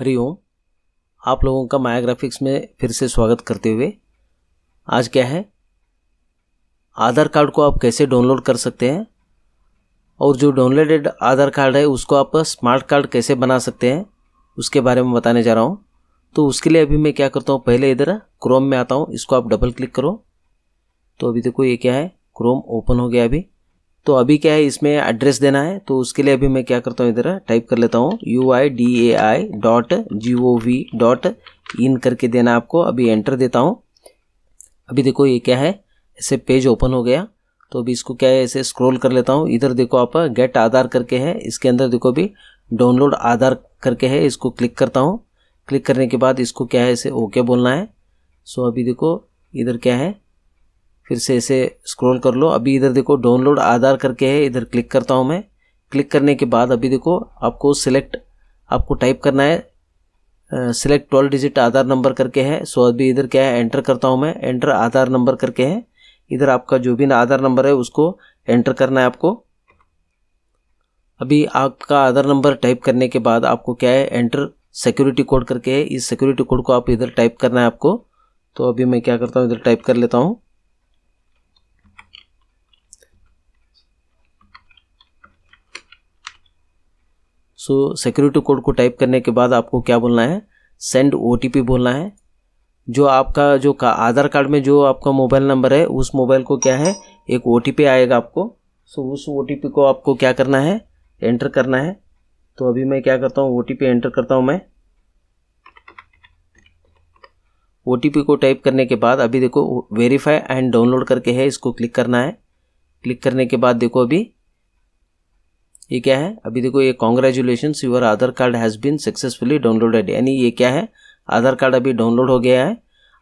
हरी ओम आप लोगों का माया ग्राफिक्स में फिर से स्वागत करते हुए आज क्या है आधार कार्ड को आप कैसे डाउनलोड कर सकते हैं और जो डाउनलोडेड आधार कार्ड है उसको आप स्मार्ट कार्ड कैसे बना सकते हैं उसके बारे में बताने जा रहा हूँ तो उसके लिए अभी मैं क्या करता हूँ पहले इधर क्रोम में आता हूँ इसको आप डबल क्लिक करो तो अभी देखो ये क्या है क्रोम ओपन हो गया अभी तो अभी क्या है इसमें एड्रेस देना है तो उसके लिए अभी मैं क्या करता हूँ इधर टाइप कर लेता हूँ U I D A I dot G O V dot in करके देना आपको अभी एंटर देता हूँ अभी देखो ये क्या है ऐसे पेज ओपन हो गया तो अभी इसको क्या है ऐसे स्क्रॉल कर लेता हूँ इधर देखो आप गेट आधार करके है इसके अंदर देखो अभी डाउनलोड आधार करके है इसको क्लिक करता हूँ क्लिक करने के बाद इसको क्या है इसे ओके बोलना है सो अभी देखो इधर क्या है फिर से इसे स्क्रॉल कर लो अभी इधर देखो डाउनलोड आधार करके है इधर क्लिक करता हूँ मैं क्लिक करने के बाद अभी देखो आपको सिलेक्ट आपको टाइप करना है select twelve digit Aadhaar number करके है सो अभी इधर क्या है एंटर करता हूँ मैं एंटर आधार नंबर करके है इधर आपका जो भी आधार नंबर है उसको एंटर करना है आपको अभी आपका आधार नंबर टाइप करने के बाद आपको क्या है एंटर सिक्योरिटी कोड करके है इस सिक्योरिटी कोड को आप इधर टाइप करना है आपको तो अभी मैं क्या करता हूँ इधर टाइप कर लेता हूँ सो सिक्योरिटी कोड को टाइप करने के बाद आपको क्या बोलना है सेंड ओ बोलना है जो आपका जो का आधार कार्ड में जो आपका मोबाइल नंबर है उस मोबाइल को क्या है एक ओ आएगा आपको सो so, उस ओ को आपको क्या करना है एंटर करना है तो अभी मैं क्या करता हूँ ओ एंटर करता हूँ मैं ओ को टाइप करने के बाद अभी देखो वेरीफाई एंड डाउनलोड करके है इसको क्लिक करना है क्लिक करने के बाद देखो अभी ये क्या है अभी देखो ये congratulation your Aadhaar card has been successfully downloaded यानी ये क्या है आधार कार्ड अभी डाउनलोड हो गया है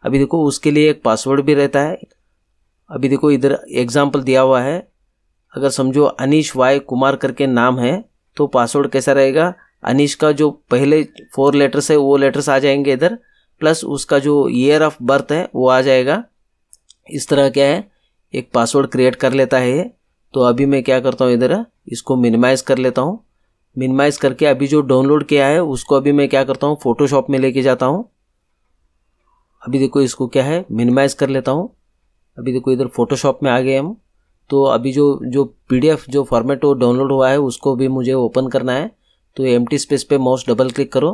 अभी देखो उसके लिए एक पासवर्ड भी रहता है अभी देखो इधर एग्जाम्पल दिया हुआ है अगर समझो अनिश वाई कुमार करके नाम है तो पासवर्ड कैसा रहेगा अनिश का जो पहले फोर लेटर्स है वो लेटर्स आ जाएंगे इधर प्लस उसका जो ईयर ऑफ बर्थ है वो आ जाएगा इस तरह क्या है एक पासवर्ड क्रिएट कर लेता है तो अभी मैं क्या करता हूँ इधर इसको मिनिमाइज़ कर लेता हूँ मिनिमाइज़ करके अभी जो डाउनलोड किया है उसको अभी मैं क्या करता हूँ फ़ोटोशॉप में लेके जाता हूँ अभी देखो इसको क्या है मिनिमाइज़ कर लेता हूँ अभी देखो इधर फ़ोटोशॉप में आ गए हम तो अभी जो जो पीडीएफ जो फॉर्मेट वो डाउनलोड हुआ है उसको भी मुझे ओपन करना है तो एम टी स्पेस पे माउस डबल क्लिक करो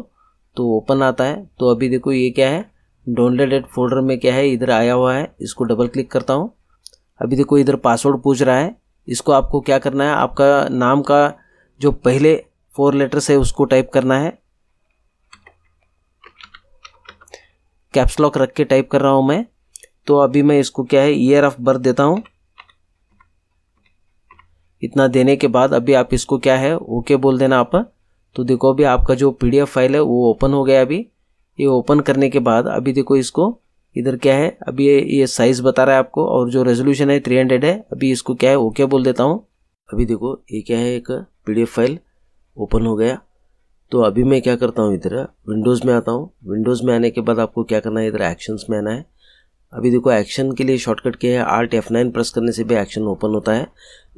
तो ओपन आता है तो अभी देखो ये क्या है डाउनलोडेड फोल्डर में क्या है इधर आया हुआ है इसको डबल क्लिक करता हूँ अभी देखो इधर पासवर्ड पूछ रहा है इसको आपको क्या करना है आपका नाम का जो पहले फोर लेटर्स है उसको टाइप करना है कैप्स लॉक रख के टाइप कर रहा हूं मैं तो अभी मैं इसको क्या है ईयर ऑफ बर्थ देता हूं इतना देने के बाद अभी आप इसको क्या है ओके बोल देना आप तो देखो अभी आपका जो पीडीएफ फाइल है वो ओपन हो गया अभी ये ओपन करने के बाद अभी देखो इसको इधर क्या है अभी ये ये साइज़ बता रहा है आपको और जो रेजोल्यूशन है थ्री हंड्रेड है अभी इसको क्या है ओके बोल देता हूँ अभी देखो ये क्या है एक पी फाइल ओपन हो गया तो अभी मैं क्या करता हूँ इधर विंडोज़ में आता हूँ विंडोज़ में आने के बाद आपको क्या करना है इधर एक्शंस में आना है अभी देखो एक्शन के लिए शॉर्टकट क्या है आर्ट एफ नाइन प्रेस करने से भी एक्शन ओपन होता है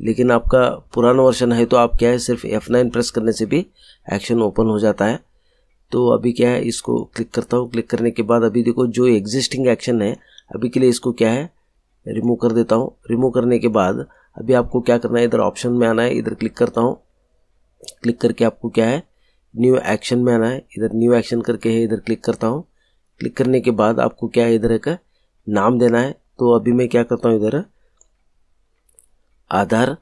लेकिन आपका पुराना वर्षन है तो आप क्या है सिर्फ एफ नाइन प्रेस करने से भी एक्शन ओपन हो जाता है तो अभी क्या है इसको क्लिक करता हूँ क्लिक करने के बाद अभी देखो जो एग्जिस्टिंग एक्शन है अभी के लिए इसको क्या है रिमूव कर देता हूँ रिमूव करने के बाद अभी आपको क्या करना है इधर ऑप्शन में आना है इधर क्लिक करता हूँ क्लिक करके आपको क्या है न्यू एक्शन में आना है इधर न्यू एक्शन करके है इधर क्लिक करता हूँ क्लिक करने के बाद आपको क्या है इधर का नाम देना है तो अभी मैं क्या करता हूँ इधर आधार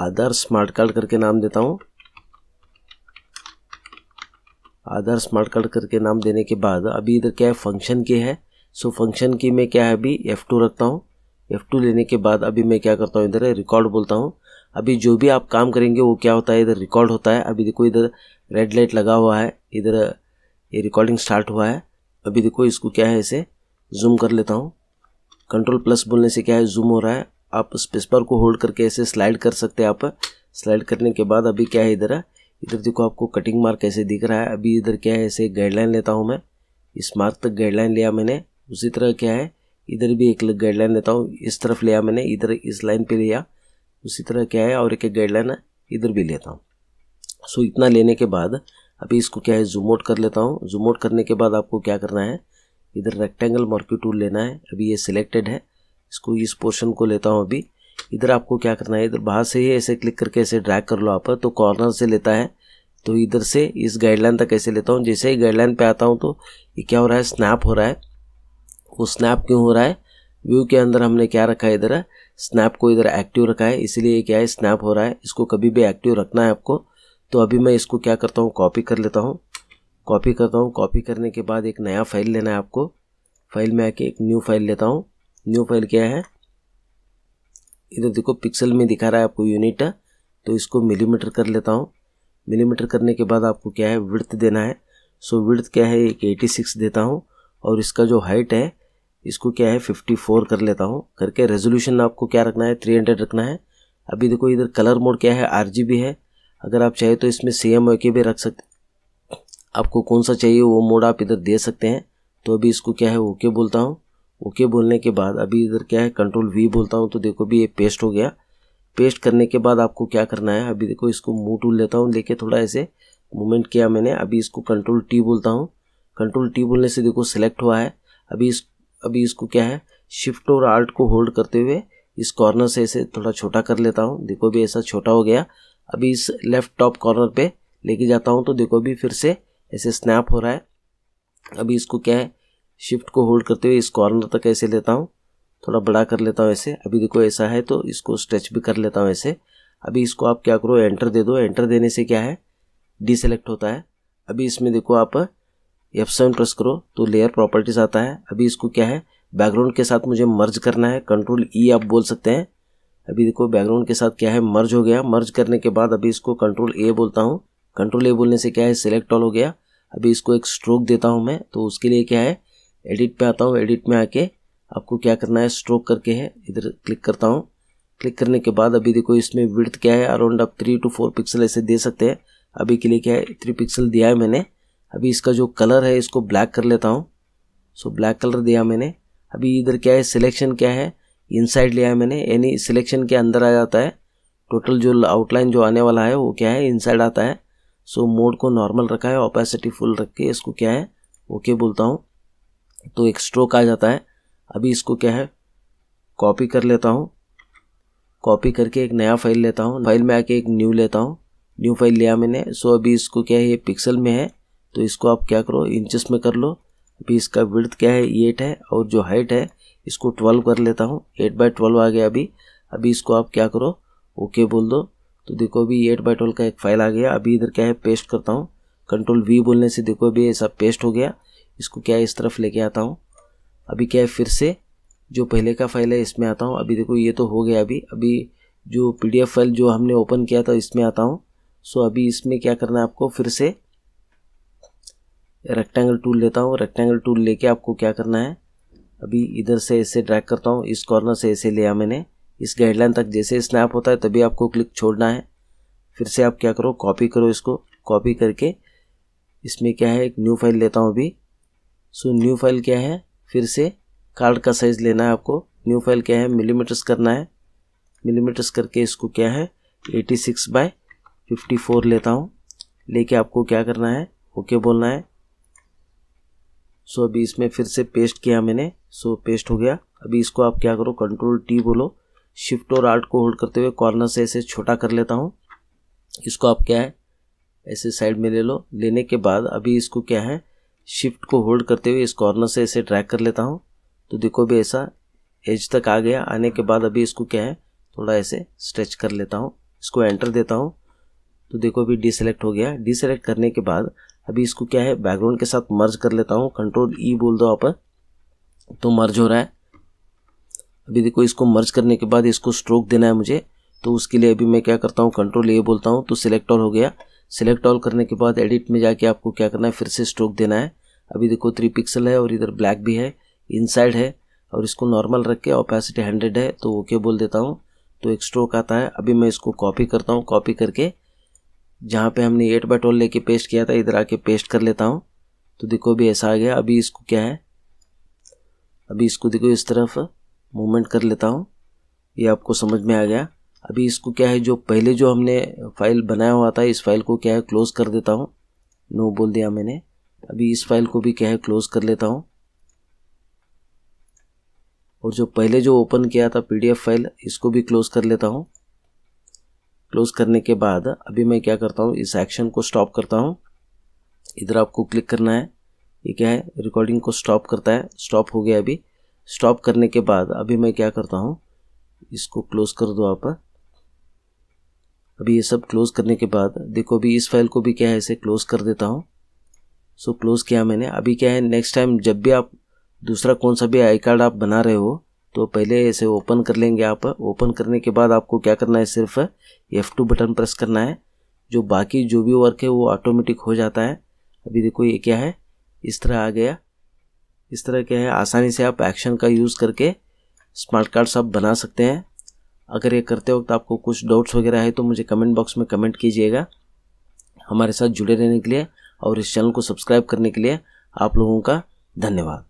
आधार स्मार्ट कार्ड करके नाम देता हूँ आधार स्मार्ट कार्ड करके नाम देने के बाद अभी इधर क्या है फंक्शन की है सो फंक्शन की मैं क्या है अभी एफ़ टू रखता हूँ एफ़ टू लेने के बाद अभी मैं क्या करता हूँ इधर रिकॉर्ड बोलता हूँ अभी जो भी आप काम करेंगे वो क्या होता है इधर रिकॉर्ड होता है अभी देखो इधर रेड लाइट लगा हुआ है इधर ये रिकॉर्डिंग स्टार्ट हुआ है अभी देखो इसको क्या है इसे जूम कर लेता हूँ कंट्रोल प्लस बोलने से क्या है जूम हो रहा है आप स्पेस बार को होल्ड करके ऐसे स्लाइड कर सकते हैं आप स्लाइड करने के बाद अभी क्या है इधर इधर देखो आपको कटिंग मार्क कैसे दिख रहा है अभी इधर क्या है ऐसे गाइडलाइन लेता हूँ मैं इस मार्क तक गाइडलाइन लिया मैंने उसी तरह क्या है इधर भी एक गाइडलाइन लेता हूँ इस तरफ लिया मैंने इधर इस लाइन पर लिया उसी तरह क्या है और एक एक गाइडलाइन इधर भी लेता हूँ सो इतना लेने के बाद अभी इसको क्या है जूम आउट कर लेता हूँ जूम आउट करने के बाद आपको क्या करना है इधर रेक्टेंगल मार्क्यू टूल लेना है अभी ये सिलेक्टेड है इसको इस पोर्शन को लेता हूँ अभी इधर आपको क्या करना है इधर बाहर से ही ऐसे क्लिक करके ऐसे ड्रैग कर लो आप तो कॉर्नर से लेता है तो इधर से इस गाइडलाइन तक ऐसे लेता हूँ जैसे ही गाइडलाइन पे आता हूँ तो ये क्या हो रहा है स्नैप हो रहा है वो स्नैप क्यों हो रहा है व्यू के अंदर हमने क्या रखा है इधर स्नैप को इधर एक्टिव रखा है इसीलिए क्या है स्नैप हो रहा है इसको कभी भी एक्टिव रखना है आपको तो अभी मैं इसको क्या करता हूँ कॉपी कर लेता हूँ कॉपी करता हूँ कॉपी करने के बाद एक नया फाइल लेना है आपको फाइल में आके एक न्यू फाइल लेता हूँ न्यू फाइल क्या है इधर देखो पिक्सल में दिखा रहा है आपको यूनिट तो इसको मिलीमीटर कर लेता हूँ मिलीमीटर करने के बाद आपको क्या है विर्थ देना है सो विर्थ क्या है एक एटी सिक्स देता हूँ और इसका जो हाइट है इसको क्या है फिफ्टी फोर कर लेता हूँ करके रेजोल्यूशन आपको क्या रखना है थ्री हंड्रेड रखना है अभी देखो इधर कलर मोड क्या है आर है अगर आप चाहे तो इसमें सी एम के भी रख सकते आपको कौन सा चाहिए वो मोड आप इधर दे सकते हैं तो अभी इसको क्या है ओके बोलता हूँ ओके बोलने के बाद अभी इधर क्या है कंट्रोल वी बोलता हूँ तो देखो भी ये पेस्ट हो गया पेस्ट करने के बाद आपको क्या करना है अभी देखो इसको मुंह टूल लेता हूँ लेके थोड़ा ऐसे मूवमेंट किया मैंने अभी इसको कंट्रोल टी बोलता हूँ कंट्रोल टी बोलने से देखो सेलेक्ट हुआ है अभी इस अभी इसको क्या है शिफ्ट और आर्ट को होल्ड करते हुए इस कॉर्नर से ऐसे थोड़ा छोटा कर लेता हूँ देखो भी ऐसा छोटा हो गया अभी इस लेफ्ट टॉप कॉर्नर पे लेके जाता हूँ तो देखो भी फिर से ऐसे स्नैप हो रहा है अभी इसको क्या है शिफ्ट को होल्ड करते हुए इस कॉर्नर तक ऐसे लेता हूँ थोड़ा बड़ा कर लेता हूँ ऐसे अभी देखो ऐसा है तो इसको स्ट्रेच भी कर लेता हूँ ऐसे अभी इसको आप क्या करो एंटर दे दो एंटर देने से क्या है डिसलेक्ट होता है अभी इसमें देखो आप एफ सेवन प्रेस करो तो लेयर प्रॉपर्टीज आता है अभी इसको क्या है बैकग्राउंड के साथ मुझे मर्ज करना है कंट्रोल ई e आप बोल सकते हैं अभी देखो बैकग्राउंड के साथ क्या है मर्ज हो गया मर्ज करने के बाद अभी इसको कंट्रोल ए बोलता हूँ कंट्रोल ए बोलने से क्या है सिलेक्ट ऑल हो गया अभी इसको एक स्ट्रोक देता हूँ मैं तो उसके लिए क्या है एडिट पे आता हूँ एडिट में आके आपको क्या करना है स्ट्रोक करके है इधर क्लिक करता हूँ क्लिक करने के बाद अभी देखो इसमें विड्थ क्या है अराउंड आप थ्री टू फोर पिक्सल ऐसे दे सकते हैं अभी के लिए क्या है थ्री पिक्सल दिया है मैंने अभी इसका जो कलर है इसको ब्लैक कर लेता हूँ सो ब्लैक कलर दिया मैंने अभी इधर क्या है सिलेक्शन क्या है इनसाइड लिया है मैंने यानी सिलेक्शन के अंदर आ जाता है टोटल जो आउटलाइन जो आने वाला है वो क्या है इनसाइड आता है सो मोड को नॉर्मल रखा है ऑपेसिटी फुल रख के इसको क्या है ओके बोलता हूँ तो एक स्ट्रोक आ जाता है अभी इसको क्या है कॉपी कर लेता हूँ कॉपी करके एक नया फाइल लेता हूँ फाइल में आके एक न्यू लेता हूँ न्यू फाइल लिया मैंने सो अभी इसको क्या है ये पिक्सल में है तो इसको आप क्या करो इंचेस में कर लो अभी इसका विर्थ क्या है एट है और जो हाइट है इसको ट्वेल्व कर लेता हूँ एट बाई ट्वेल्व आ गया अभी अभी इसको आप क्या करो ओके बोल दो तो देखो अभी एट बाई ट्वेल्व का एक फाइल आ गया अभी इधर क्या है पेस्ट करता हूँ कंट्रोल वी बोलने से देखो अभी ऐसा पेस्ट हो गया इसको क्या है इस तरफ लेके आता हूँ अभी क्या है फिर से जो पहले का फाइल है इसमें आता हूँ अभी देखो ये तो हो गया अभी अभी जो पी फाइल जो हमने ओपन किया था इसमें आता हूँ सो अभी इसमें क्या करना है आपको फिर से रेक्टेंगल टूल लेता हूँ रेक्टेंगल टूल लेके आपको क्या करना है अभी इधर से ऐसे ड्रैग करता हूँ इस कॉर्नर से ऐसे लिया मैंने इस गाइडलाइन तक जैसे स्नैप होता है तभी आपको क्लिक छोड़ना है फिर से आप क्या करो कॉपी करो इसको कॉपी करके इसमें क्या है एक न्यू फाइल लेता हूँ अभी सो न्यू फाइल क्या है फिर से कार्ड का साइज़ लेना है आपको न्यू फाइल क्या है मिलीमीटर्स करना है मिलीमीटर्स करके इसको क्या है 86 सिक्स बाय फिफ्टी लेता हूँ लेके आपको क्या करना है ओके बोलना है सो अभी इसमें फिर से पेस्ट किया मैंने सो पेस्ट हो गया अभी इसको आप क्या करो कंट्रोल टी बोलो शिफ्ट और आर्ट को होल्ड करते हुए कॉर्नर से ऐसे छोटा कर लेता हूँ इसको आप क्या है ऐसे साइड में ले लो लेने के बाद अभी इसको क्या है शिफ्ट को होल्ड करते हुए इस कॉर्नर से इसे ट्रैक कर लेता हूँ तो देखो भी ऐसा एज तक आ गया आने के बाद अभी इसको क्या है थोड़ा ऐसे स्ट्रेच कर लेता हूँ इसको एंटर देता हूँ तो देखो अभी डिसलेक्ट हो गया डिसलेक्ट करने के बाद अभी इसको क्या है बैकग्राउंड के साथ मर्ज कर लेता हूँ कंट्रोल ई बोल दो आप तो मर्ज हो रहा है अभी देखो इसको मर्ज करने के बाद इसको स्ट्रोक देना है मुझे तो उसके लिए अभी मैं क्या करता हूँ कंट्रोल ए बोलता हूँ तो सिलेक्ट ऑल हो गया सिलेक्ट ऑल करने के बाद एडिट में जाके आपको क्या करना है फिर से स्ट्रोक देना है अभी देखो थ्री पिक्सल है और इधर ब्लैक भी है इनसाइड है और इसको नॉर्मल रख के ओपेसिटी हंड्रेड है तो ओके बोल देता हूँ तो एक स्ट्रोक आता है अभी मैं इसको कॉपी करता हूँ कॉपी करके जहाँ पे हमने एट बाई ट्वेल्व लेके पेस्ट किया था इधर आके पेस्ट कर लेता हूँ तो देखो अभी ऐसा आ गया अभी इसको क्या है अभी इसको देखो इस तरफ मूवमेंट कर लेता हूँ ये आपको समझ में आ गया अभी इसको क्या है जो पहले जो हमने फाइल बनाया हुआ था इस फाइल को क्या है क्लोज़ कर देता हूँ नो बोल दिया मैंने अभी इस फाइल को भी क्या है क्लोज कर लेता हूँ और जो पहले जो ओपन किया था पीडीएफ फाइल इसको भी क्लोज कर लेता हूँ क्लोज करने के बाद अभी मैं क्या करता हूँ इस एक्शन को स्टॉप करता हूँ इधर आपको क्लिक करना है ये क्या है रिकॉर्डिंग को स्टॉप करता है स्टॉप हो गया अभी स्टॉप करने के बाद अभी मैं क्या करता हूँ इसको क्लोज कर दो आप अभी ये सब क्लोज करने के बाद देखो अभी इस फाइल को भी क्या है इसे क्लोज कर देता हूँ सो क्लोज़ किया मैंने अभी क्या है नेक्स्ट टाइम जब भी आप दूसरा कौन सा भी आई कार्ड आप बना रहे हो तो पहले इसे ओपन कर लेंगे आप ओपन करने के बाद आपको क्या करना है सिर्फ एफ़ टू बटन प्रेस करना है जो बाकी जो भी वर्क है वो ऑटोमेटिक हो जाता है अभी देखो ये क्या है इस तरह आ गया इस तरह क्या है आसानी से आप एक्शन का यूज़ करके स्मार्ट कार्ड्स आप बना सकते हैं अगर ये करते वक्त आपको कुछ डाउट्स वगैरह है तो मुझे कमेंट बॉक्स में कमेंट कीजिएगा हमारे साथ जुड़े रहने के लिए और इस चैनल को सब्सक्राइब करने के लिए आप लोगों का धन्यवाद